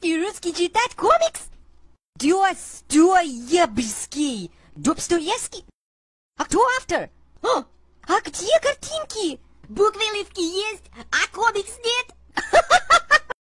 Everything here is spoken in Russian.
по-русски читать комикс? Достоевский! Достоевский? А кто автор? О, а где картинки? Буквы левки есть, а комикс